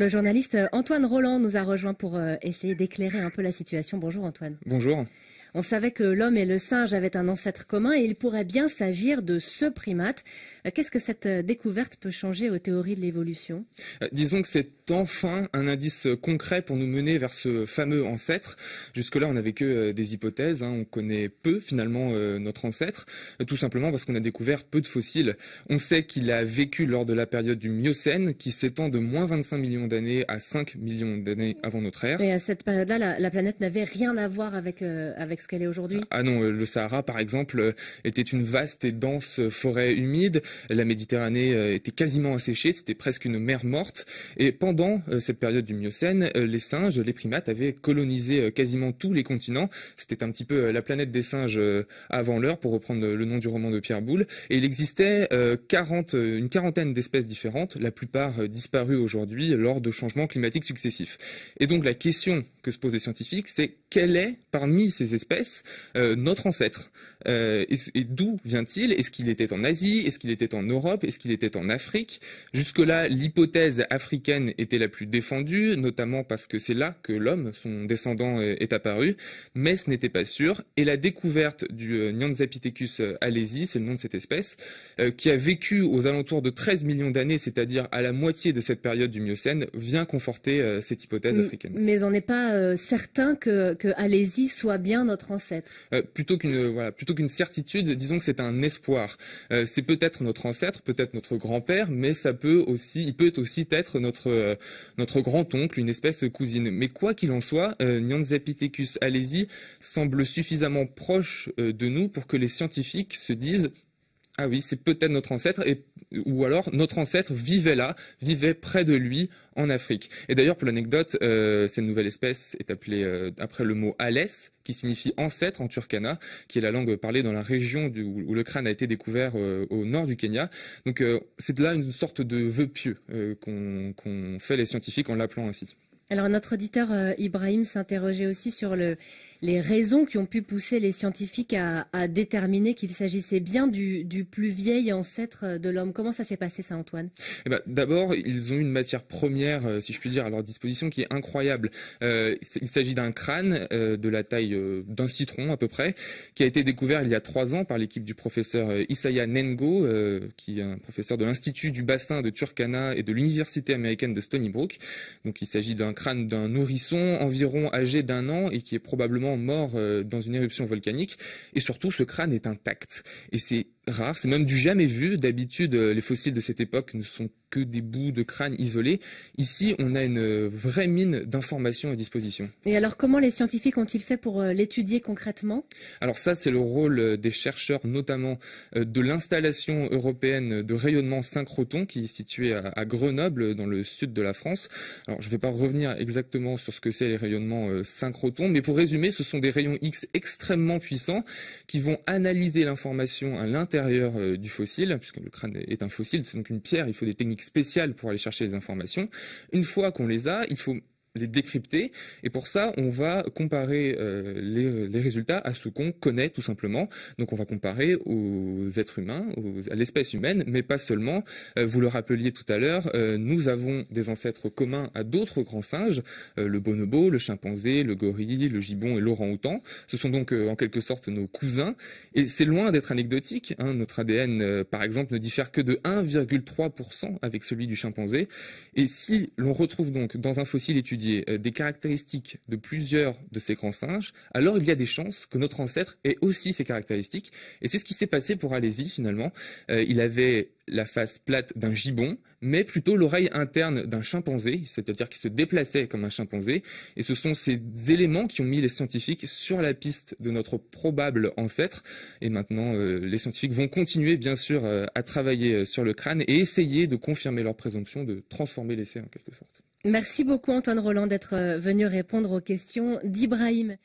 Le journaliste euh, Antoine Roland nous a rejoint pour euh, essayer d'éclairer un peu la situation. Bonjour Antoine. Bonjour. On savait que l'homme et le singe avaient un ancêtre commun et il pourrait bien s'agir de ce primate. Euh, qu'est-ce que cette euh, découverte peut changer aux théories de l'évolution euh, Disons que c'est enfin un indice concret pour nous mener vers ce fameux ancêtre. Jusque-là, on n'avait que des hypothèses, hein. on connaît peu finalement notre ancêtre, tout simplement parce qu'on a découvert peu de fossiles. On sait qu'il a vécu lors de la période du Miocène, qui s'étend de moins 25 millions d'années à 5 millions d'années avant notre ère. Et à cette période-là, la, planète n'avait rien à voir avec, avec qu'elle est aujourd'hui Ah non, euh, le Sahara, par exemple, euh, était une vaste et dense forêt humide. La Méditerranée euh, était quasiment asséchée, c'était presque une mer morte. Et pendant cette période du Miocène, les singes, les primates avaient colonisé quasiment tous les continents. C'était un petit peu la planète des singes avant l'heure, pour reprendre le nom du roman de Pierre Boulle. Et il existait une quarantaine d'espèces différentes, la plupart disparues aujourd'hui lors de changements climatiques successifs. Et donc la question que se posent les scientifiques, c'est quelle est parmi ces espèces euh, notre ancêtre euh, Et, d'où vient-il Est-ce qu'il était en Asie Est-ce qu'il était en Europe Est-ce qu'il était en Afrique Jusque-là, l'hypothèse africaine était la plus défendue, notamment parce que c'est là que l'homme, son descendant, euh, est apparu, mais ce n'était pas sûr. Et la découverte du Nyanzapithecus alesi, c'est le nom de cette espèce, qui a vécu aux alentours de 13 millions d'années, c'est-à-dire à la moitié de cette période du Miocène, vient conforter cette hypothèse africaine. Mais on n'est pas certain que que Alési soit bien notre ancêtre euh, Plutôt qu'une voilà, plutôt qu'une certitude, disons que c'est un espoir. Euh, c'est peut-être notre ancêtre, peut-être notre grand-père, mais ça peut aussi, il peut aussi être notre euh, grand-oncle, une espèce cousine. Mais quoi qu'il en soit, Nyanzapithecus alési semble suffisamment proche de nous pour que les scientifiques se disent ah oui, c'est peut-être notre ancêtre, et, ou alors notre ancêtre vivait là, vivait près de lui en Afrique. Et d'ailleurs, pour l'anecdote, euh, cette nouvelle espèce est appelée euh, après le mot alès, qui signifie ancêtre en turkana, qui est la langue parlée dans la région où le crâne a été découvert euh, au nord du Kenya. Donc c'est là une sorte de vœu pieux qu'on fait les scientifiques en l'appelant ainsi. Alors notre auditeur euh, Ibrahim s'interrogeait aussi sur les raisons qui ont pu pousser les scientifiques à, déterminer qu'il s'agissait bien du, plus vieil ancêtre euh, de l'homme. Comment ça s'est passé ça Antoine eh ben, D'abord, ils ont une matière première, euh, si je puis dire, à leur disposition qui est incroyable. il s'agit d'un crâne de la taille d'un citron à peu près, qui a été découvert il y a trois ans par l'équipe du professeur Isaya Nengo, qui est un professeur de l'Institut du bassin de Turkana et de l'Université américaine de Stony Brook. Donc il s'agit d'un crâne d'un nourrisson environ âgé d'un an et qui est probablement mort euh, dans une éruption volcanique. Et surtout, ce crâne est intact. Et c'est rare, c'est même du jamais vu. D'habitude, euh, les fossiles de cette époque ne sont que des bouts de crâne isolés. Ici, on a une vraie mine d'informations à disposition. Et alors, comment les scientifiques ont-ils fait pour euh, l'étudier concrètement Alors ça, c'est le rôle euh, des chercheurs, notamment euh, de l'installation européenne de rayonnement synchroton qui est située à Grenoble, dans le sud de la France. Alors, je ne vais pas revenir exactement sur ce que c'est les rayonnements synchrotons, mais pour résumer, ce sont des rayons X extrêmement puissants qui vont analyser l'information à l'intérieur du fossile, puisque le crâne est un fossile, c'est donc une pierre, il faut des techniques spécial pour aller chercher les informations. Une fois qu'on les a, il faut les décrypter. Et pour ça, on va comparer euh, les, résultats à ce qu'on connaît tout simplement. Donc on va comparer aux êtres humains, à l'espèce humaine, mais pas seulement. Euh, vous le rappeliez tout à l'heure, euh, nous avons des ancêtres communs à d'autres grands singes, le bonobo, le chimpanzé, le gorille, le gibbon et l'orang-outan. Ce sont donc en quelque sorte nos cousins. Et c'est loin d'être anecdotique. Hein. Notre ADN, par exemple, ne diffère que de 1,3% avec celui du chimpanzé. Et si l'on retrouve donc dans un fossile étudié euh, des caractéristiques de plusieurs de ces grands singes, alors il y a des chances que notre ancêtre ait aussi ces caractéristiques. Et c'est ce qui s'est passé pour Alésie finalement. Euh, il avait la face plate d'un gibbon, mais plutôt l'oreille interne d'un chimpanzé, c'est-à-dire qui se déplaçait comme un chimpanzé. Et ce sont ces éléments qui ont mis les scientifiques sur la piste de notre probable ancêtre. Et maintenant, euh, les scientifiques vont continuer, bien sûr, à travailler sur le crâne et essayer de confirmer leur présomption, de transformer l'essai en quelque sorte. Merci beaucoup Antoine Roland d'être euh, venu répondre aux questions d'Ibrahim.